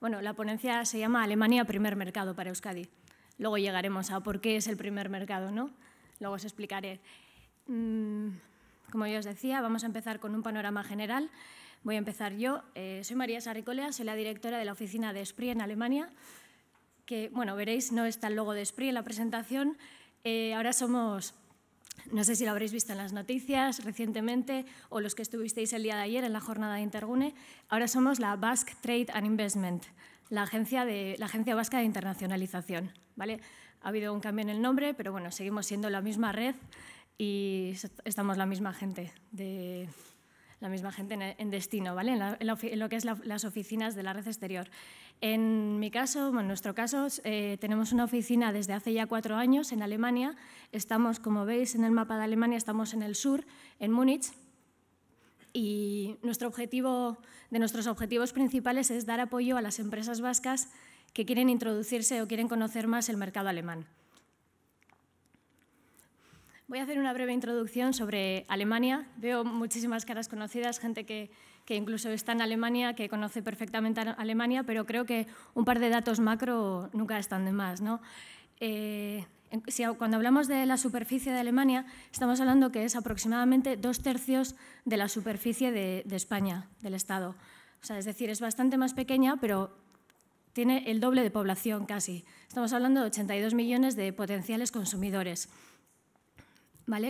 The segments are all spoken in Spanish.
Bueno, la ponencia se llama Alemania, primer mercado para Euskadi. Luego llegaremos a por qué es el primer mercado, ¿no? Luego os explicaré. Mm, como yo os decía, vamos a empezar con un panorama general. Voy a empezar yo. Eh, soy María Sarricolea, soy la directora de la oficina de SPRI en Alemania, que, bueno, veréis, no está el logo de SPRI en la presentación. Eh, ahora somos no sé si lo habréis visto en las noticias recientemente o los que estuvisteis el día de ayer en la jornada de Intergune. Ahora somos la Basque Trade and Investment, la agencia, de, la agencia vasca de internacionalización. ¿vale? Ha habido un cambio en el nombre, pero bueno, seguimos siendo la misma red y estamos la misma gente, la misma gente en, destino, ¿vale? en, lo que es las oficinas de la red exterior. En mi caso, en nuestro caso, eh, tenemos una oficina desde hace ya cuatro años en Alemania. Estamos, como veis en el mapa de Alemania, estamos en el sur, en Múnich. Y nuestro objetivo, de nuestros objetivos principales es dar apoyo a las empresas vascas que quieren introducirse o quieren conocer más el mercado alemán. Voy a hacer una breve introducción sobre Alemania. Veo muchísimas caras conocidas, gente que, que incluso está en Alemania, que conoce perfectamente a Alemania, pero creo que un par de datos macro nunca están de más. Eh, cuando hablamos de la superficie de Alemania, estamos hablando que es aproximadamente dos tercios de la superficie de, España, del Estado. es decir, es bastante más pequeña, pero tiene el doble de población casi. Estamos hablando de 82 millones de potenciales consumidores.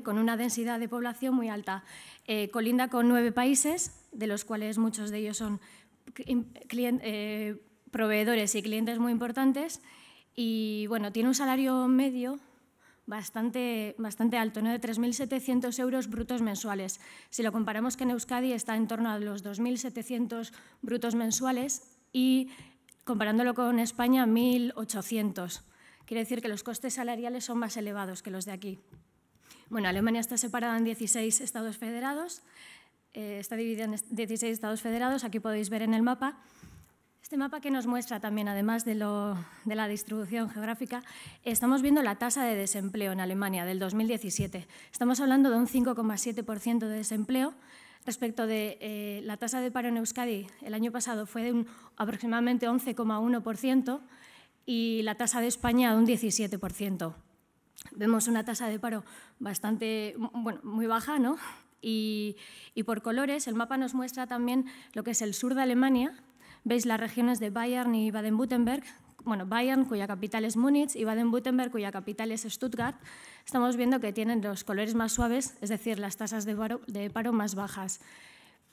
con una densidad de población muy alta. Eh, colinda con nueve países, de los cuales muchos de ellos son eh, proveedores y clientes muy importantes. Y bueno, tiene un salario medio bastante, bastante alto, ¿no? de 3.700 euros brutos mensuales. Si lo comparamos con Euskadi está en torno a los 2.700 brutos mensuales y comparándolo con España, 1.800. Quiere decir que los costes salariales son más elevados que los de aquí. Bueno, Alemania está separada en 16 estados federados, eh, está dividida en 16 estados federados, aquí podéis ver en el mapa. Este mapa que nos muestra también, además de, la distribución geográfica, estamos viendo la tasa de desempleo en Alemania del 2017. Estamos hablando de un 5,7% de desempleo respecto de eh, la tasa de paro en Euskadi. El año pasado fue de aproximadamente 11,1% y la tasa de España de un 17%. Vemos una tasa de paro bastante, bueno, muy baja, ¿no? Y, por colores, el mapa nos muestra también lo que es el sur de Alemania. Veis las regiones de Bayern y Baden-Württemberg, bueno, Bayern, cuya capital es Múnich, y Baden-Württemberg, cuya capital es Stuttgart, estamos viendo que tienen los colores más suaves, es decir, las tasas de paro, más bajas.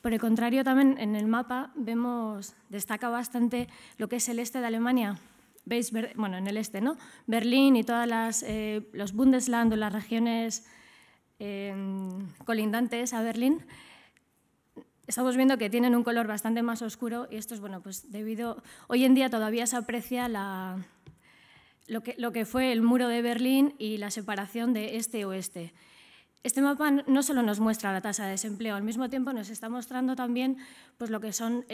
Por el contrario, también en el mapa vemos, destaca bastante lo que es el este de Alemania. Veis, bueno, en el este, ¿no? Berlín y todas las, eh, los Bundesland o las regiones colindantes a Berlín, estamos viendo que tienen un color bastante más oscuro y esto es, bueno, pues debido... Hoy en día todavía se aprecia lo, que, fue el muro de Berlín y la separación de este-oeste. Este mapa no solo nos muestra la tasa de desempleo, al mismo tiempo nos está mostrando también pues, lo que son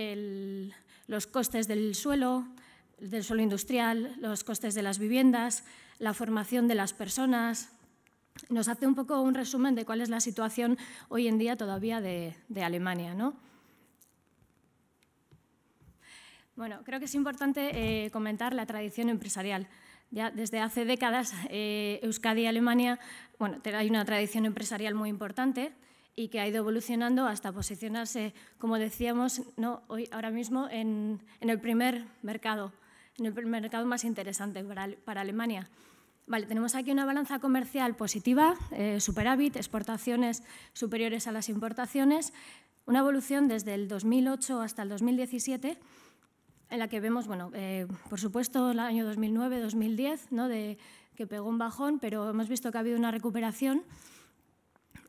los costes del suelo, del suelo industrial, los costes de las viviendas, la formación de las personas, nos hace un poco un resumen de cuál es la situación hoy en día todavía de, Alemania. ¿no? Bueno, creo que es importante eh, comentar la tradición empresarial. Ya desde hace décadas, eh, Euskadi y Alemania, bueno, hay una tradición empresarial muy importante y que ha ido evolucionando hasta posicionarse, como decíamos, ¿no? Hoy, ahora mismo en, el primer mercado, en el mercado más interesante para Alemania tenemos aquí una balanza comercial positiva, eh, superávit, exportaciones superiores a las importaciones, una evolución desde el 2008 hasta el 2017 en la que vemos, bueno, eh, por supuesto, el año 2009-2010, De, que pegó un bajón, pero hemos visto que ha habido una recuperación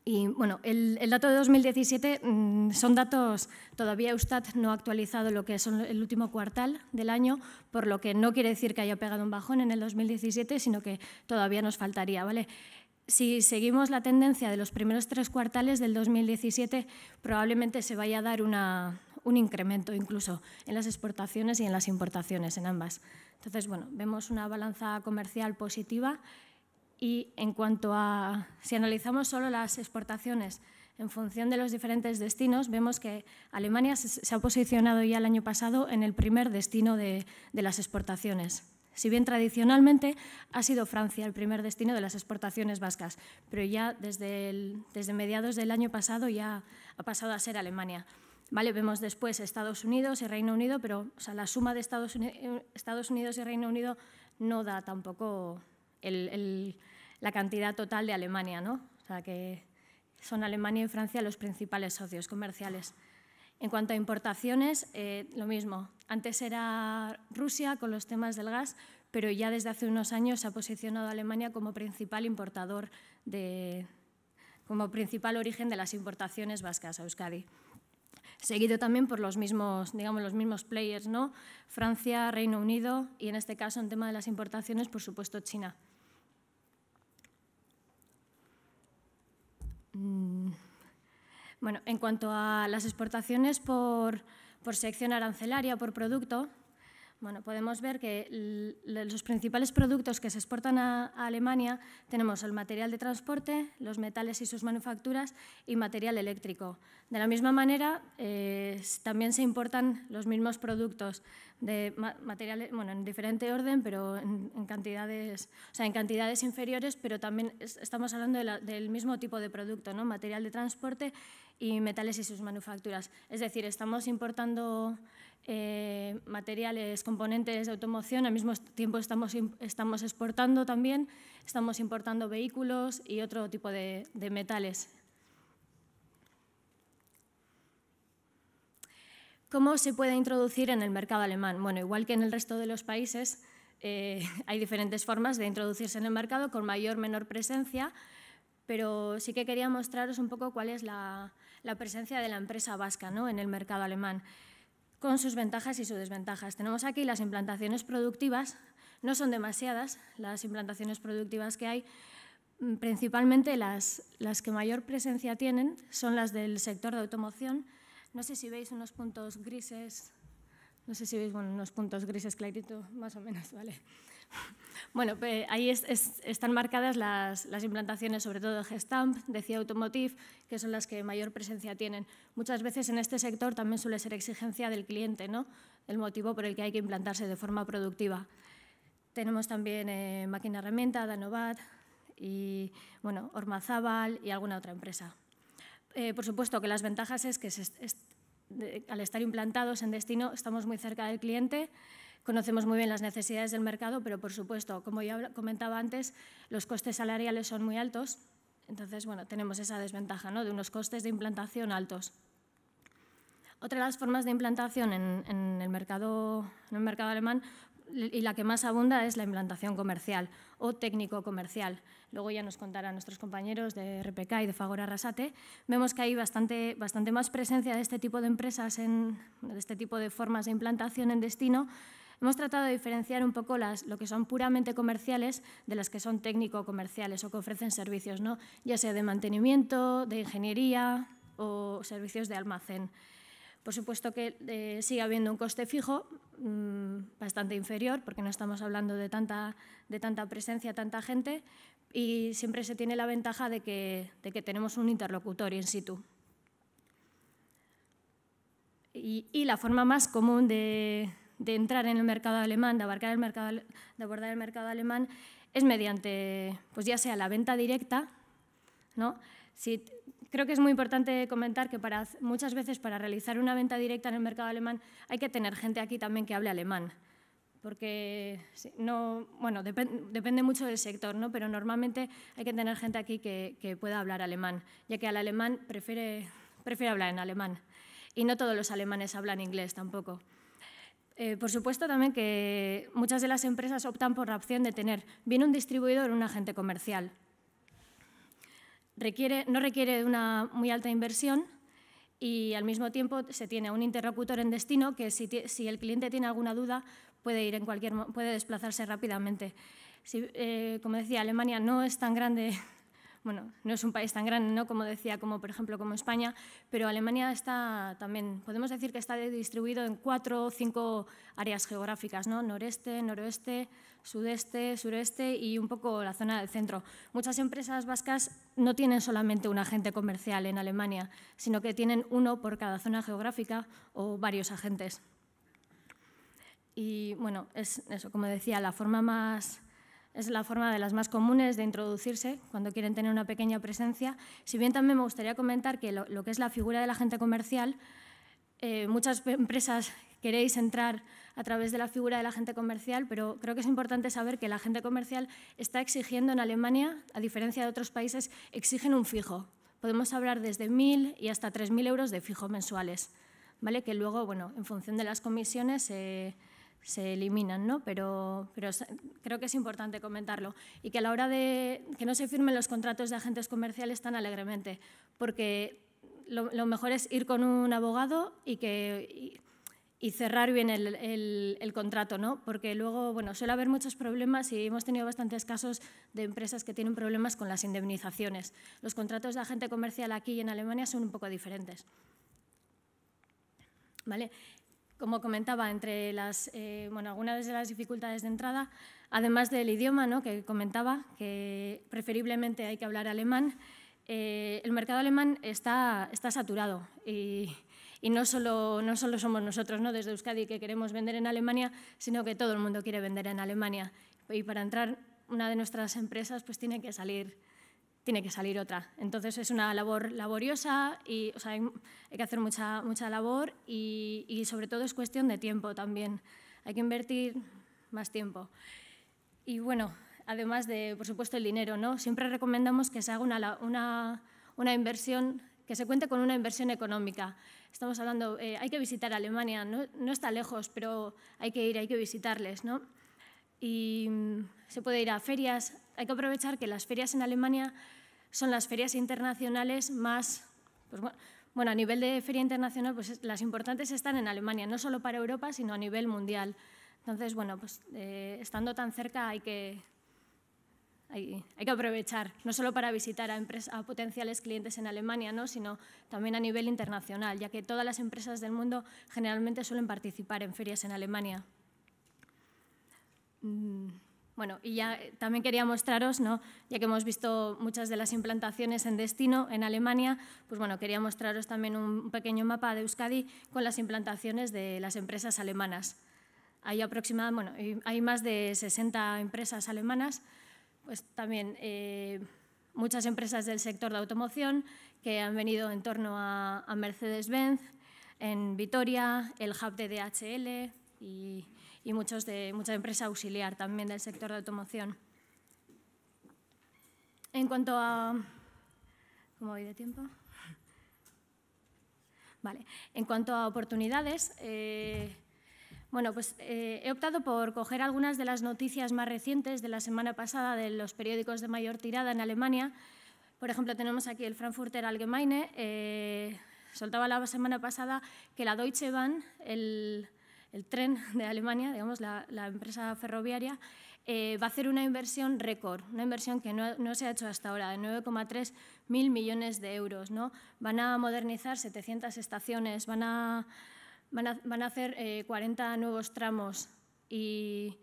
y bueno, el, dato de 2017 mm, son datos, todavía Eustat no ha actualizado lo que es el último cuartal del año, por lo que no quiere decir que haya pegado un bajón en el 2017, sino que todavía nos faltaría, ¿vale? Si seguimos la tendencia de los primeros tres cuartales del 2017, probablemente se vaya a dar una, un incremento incluso en las exportaciones y en las importaciones, en ambas. Entonces, bueno, vemos una balanza comercial positiva y en cuanto a si analizamos solo las exportaciones en función de los diferentes destinos, vemos que Alemania se ha posicionado ya el año pasado en el primer destino de, las exportaciones. Si bien tradicionalmente ha sido Francia el primer destino de las exportaciones vascas, pero ya desde, desde mediados del año pasado ya ha pasado a ser Alemania. Vale, vemos después Estados Unidos y Reino Unido, pero o la suma de eh, Estados Unidos y Reino Unido no da tampoco la cantidad total de Alemania, ¿no? O sea, que son Alemania y Francia los principales socios comerciales. En cuanto a importaciones, eh, lo mismo. Antes era Rusia con los temas del gas, pero ya desde hace unos años se ha posicionado Alemania como principal importador como principal origen de las importaciones vascas a Euskadi. Seguido también por los mismos, digamos, los mismos players, ¿no? Francia, Reino Unido y en este caso en tema de las importaciones, por supuesto, China. Mm. Bueno, en cuanto a las exportaciones por, por sección arancelaria, o por producto, bueno, podemos ver que los principales productos que se exportan a, Alemania tenemos el material de transporte, los metales y sus manufacturas y material eléctrico. De la misma manera, eh, también se importan los mismos productos de materiales, bueno, en diferente orden, pero en, cantidades, o sea, en cantidades inferiores, pero también estamos hablando del mismo tipo de producto, ¿no? Material de transporte y metales y sus manufacturas. Es decir, estamos importando eh, materiales, componentes de automoción. Al mismo tiempo estamos, exportando también, estamos importando vehículos y otro tipo de, metales. ¿Cómo se puede introducir en el mercado alemán? Bueno, igual que en el resto de los países, eh, hay diferentes formas de introducirse en el mercado con mayor o menor presencia, pero sí que quería mostraros un poco cuál es la, presencia de la empresa vasca en el mercado alemán con sus ventajas y sus desventajas. Tenemos aquí las implantaciones productivas, no son demasiadas las implantaciones productivas que hay, mm, principalmente las, las que mayor presencia tienen son las del sector de automoción. No sé si veis unos puntos grises, no sé si veis unos puntos grises clarito, más o menos, ¿vale? Bueno, ahí están marcadas las, implantaciones, sobre todo de Gestamp, de CIA Automotive, que son las que mayor presencia tienen. Muchas veces en este sector también suele ser exigencia del cliente, ¿no? el motivo por el que hay que implantarse de forma productiva. Tenemos también eh, Máquina Herramienta, Danovat y bueno, Ormazábal y alguna otra empresa. Eh, por supuesto que las ventajas es que al estar implantados en destino estamos muy cerca del cliente, Conocemos muy bien las necesidades del mercado, pero por supuesto, como ya comentaba antes, los costes salariales son muy altos. Entonces, bueno, tenemos esa desventaja ¿no? de unos costes de implantación altos. Otra de las formas de implantación en, el mercado, en el mercado alemán y la que más abunda es la implantación comercial o técnico-comercial. Luego ya nos contarán nuestros compañeros de RPK y de Fagora Arrasate. Vemos que hay bastante, bastante más presencia de este tipo de empresas, en, de este tipo de formas de implantación en destino Hemos tratado de diferenciar un poco las, lo que son puramente comerciales de las que son técnico-comerciales o que ofrecen servicios, ¿no? ya sea de mantenimiento, de ingeniería o servicios de almacén. Por supuesto que eh, sigue habiendo un coste fijo mm, bastante inferior, porque no estamos hablando de tanta, de tanta presencia, tanta gente, y siempre se tiene la ventaja de que, tenemos un interlocutor in situ. y la forma más común de, de entrar en el mercado alemán, de abarcar el mercado, de abordar el mercado alemán, es mediante, pues ya sea la venta directa, ¿no? Si, creo que es muy importante comentar que muchas veces para realizar una venta directa en el mercado alemán hay que tener gente aquí también que hable alemán, porque no, bueno, depende mucho del sector, ¿no? pero normalmente hay que tener gente aquí que, que pueda hablar alemán, ya que al alemán prefiere, prefiere hablar en alemán. Y no todos los alemanes hablan inglés tampoco. Eh, por supuesto también que muchas de las empresas optan por la opción de tener bien un distribuidor o un agente comercial. no requiere una muy alta inversión y al mismo tiempo se tiene un interlocutor en destino que si, el cliente tiene alguna duda puede, ir en cualquier, puede desplazarse rápidamente. Eh, como decía, Alemania no es tan grande bueno, no es un país tan grande, ¿no? como decía, como por ejemplo como España, pero Alemania está también, podemos decir que está distribuido en cuatro o cinco áreas geográficas, noreste, noroeste, sudeste, sureste y un poco la zona del centro. Muchas empresas vascas no tienen solamente un agente comercial en Alemania, sino que tienen uno por cada zona geográfica o varios agentes. Y bueno, es eso, como decía, la forma más es la forma de las más comunes de introducirse cuando quieren tener una pequeña presencia. Si bien también me gustaría comentar que lo, que es la figura de la agente comercial, eh, muchas empresas queréis entrar a través de la figura de la agente comercial, pero creo que es importante saber que la agente comercial está exigiendo en Alemania, a diferencia de otros países, exigen un fijo. Podemos hablar desde 1.000 y hasta 3.000 euros de fijo mensuales, ¿vale? que luego, bueno, en función de las comisiones, eh, se eliminan, ¿no? Pero, creo que es importante comentarlo. Y que a la hora de que no se firmen los contratos de agentes comerciales tan alegremente, porque lo, mejor es ir con un abogado y, que, cerrar bien el, contrato, ¿no? Porque luego, bueno, suele haber muchos problemas y hemos tenido bastantes casos de empresas que tienen problemas con las indemnizaciones. Los contratos de agente comercial aquí y en Alemania son un poco diferentes. ¿Vale? como comentaba, entre las, eh, bueno, algunas de las dificultades de entrada, además del idioma que comentaba, que preferiblemente hay que hablar alemán, eh, el mercado alemán está, está saturado y, y no, solo, no solo somos nosotros ¿no? desde Euskadi que queremos vender en Alemania, sino que todo el mundo quiere vender en Alemania. Y para entrar, una de nuestras empresas pues, tiene que salir tiene que salir otra. Entonces es una labor laboriosa y hay, que hacer mucha, mucha labor y, sobre todo es cuestión de tiempo también. Hay que invertir más tiempo. Y bueno, además de, por supuesto, el dinero, ¿no? Siempre recomendamos que se haga una, inversión, que se cuente con una inversión económica. Estamos hablando, eh, hay que visitar Alemania, no, no está lejos, pero hay que ir, hay que visitarles, ¿no? Y mm, se puede ir a ferias, hay que aprovechar que las ferias en Alemania son las ferias internacionales más, pues, bueno, a nivel de feria internacional, pues las importantes están en Alemania, no solo para Europa, sino a nivel mundial. Entonces, bueno, pues eh, estando tan cerca hay que, hay, que aprovechar, no solo para visitar a, potenciales clientes en Alemania, ¿no? sino también a nivel internacional, ya que todas las empresas del mundo generalmente suelen participar en ferias en Alemania. Mm. Bueno, y ya eh, también quería mostraros, ¿no? ya que hemos visto muchas de las implantaciones en destino en Alemania, pues bueno, quería mostraros también un pequeño mapa de Euskadi con las implantaciones de las empresas alemanas. Hay aproximadamente, bueno, hay más de 60 empresas alemanas, pues también eh, muchas empresas del sector de automoción que han venido en torno a, a Mercedes-Benz, en Vitoria, el hub de DHL y y muchos de, mucha empresa auxiliar también del sector de automoción. En cuanto a... ¿Cómo voy de tiempo? Vale. En cuanto a oportunidades, eh, bueno, pues eh, he optado por coger algunas de las noticias más recientes de la semana pasada de los periódicos de mayor tirada en Alemania. Por ejemplo, tenemos aquí el Frankfurter Allgemeine. Eh, soltaba la semana pasada que la Deutsche Bahn, el, el tren de Alemania, digamos, la, empresa ferroviaria, eh, va a hacer una inversión récord, una inversión que no, se ha hecho hasta ahora, de 9,3 mil millones de euros. ¿no? Van a modernizar 700 estaciones, van a, van a, hacer 40 eh, nuevos tramos y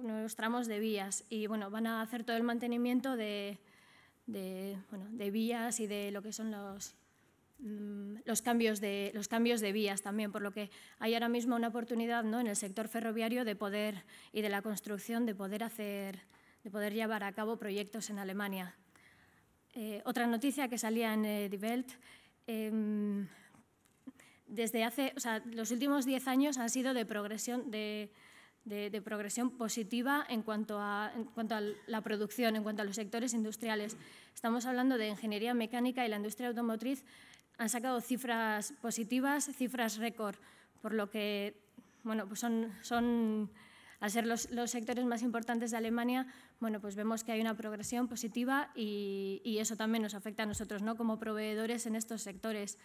nuevos tramos de vías y bueno, van a hacer todo el mantenimiento de, de, bueno, de vías y de lo que son los, Mm, los cambios, de, los cambios de vías también, por lo que hay ahora mismo una oportunidad ¿no? en el sector ferroviario de poder y de la construcción de poder hacer, de poder llevar a cabo proyectos en Alemania. Eh, otra noticia que salía en eh, Die Welt, em, desde hace, o sea, los últimos 10 años han sido de progresión, de, de, de, progresión positiva en cuanto, a, en cuanto a la producción, en cuanto a los sectores industriales. Estamos hablando de ingeniería mecánica y la industria automotriz han sacado cifras positivas, cifras récord, por lo que bueno, pues son, son, al ser los, sectores más importantes de Alemania, bueno, pues vemos que hay una progresión positiva y, eso también nos afecta a nosotros ¿no? como proveedores en estos sectores.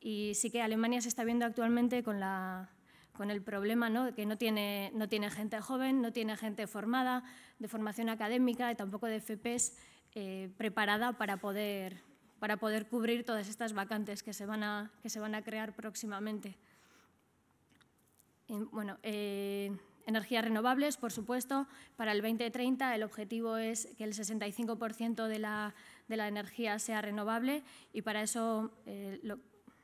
Y sí que Alemania se está viendo actualmente con, la, con el problema ¿no? que no tiene, no tiene gente joven, no tiene gente formada, de formación académica y tampoco de FPs eh, preparada para poder para poder cubrir todas estas vacantes que se van a, que se van a crear próximamente. bueno, eh, energías renovables, por supuesto. Para el 2030 el objetivo es que el 65% de la, energía sea renovable y para eso eh,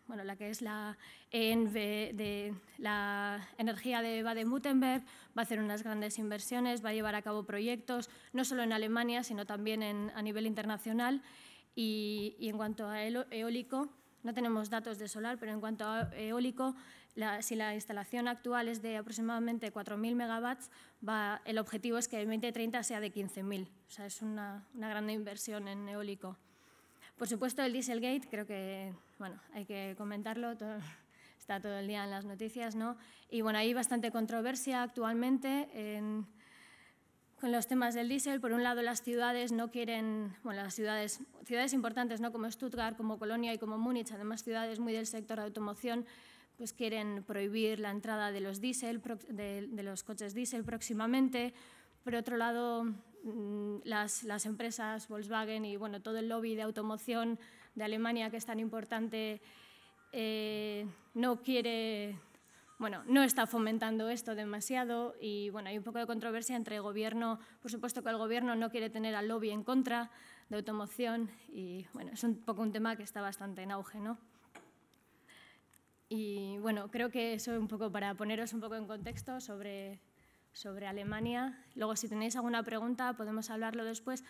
bueno, la que es la, ENV de, la energía de Baden-Württemberg, va a hacer unas grandes inversiones, va a llevar a cabo proyectos, no solo en Alemania, sino también a nivel internacional. Y, en cuanto a eólico, no tenemos datos de solar, pero en cuanto a eólico, si la instalación actual es de aproximadamente 4.000 megawatts, va, el objetivo es que en 2030 sea de 15.000. O sea, es una, una gran inversión en eólico. Por supuesto, el Dieselgate, creo que bueno, hay que comentarlo, está todo el día en las noticias. ¿no? Y bueno, hay bastante controversia actualmente en con los temas del diésel. Por un lado, las ciudades no quieren, bueno, las ciudades, ciudades importantes ¿no? como Stuttgart, como Colonia y como Múnich, además ciudades muy del sector de automoción, pues quieren prohibir la entrada de los, diesel, de, los coches diésel próximamente. Por otro lado, mm, las, las, empresas Volkswagen y bueno, todo el lobby de automoción de Alemania, que es tan importante, eh, no quiere bueno, no está fomentando esto demasiado y bueno, hay un poco de controversia entre el gobierno, por supuesto que el gobierno no quiere tener al lobby en contra de automoción y bueno, es un poco un tema que está bastante en auge, ¿no? Y bueno, creo que eso es un poco para poneros un poco en contexto sobre Alemania. Luego, si tenéis alguna pregunta, podemos hablarlo después.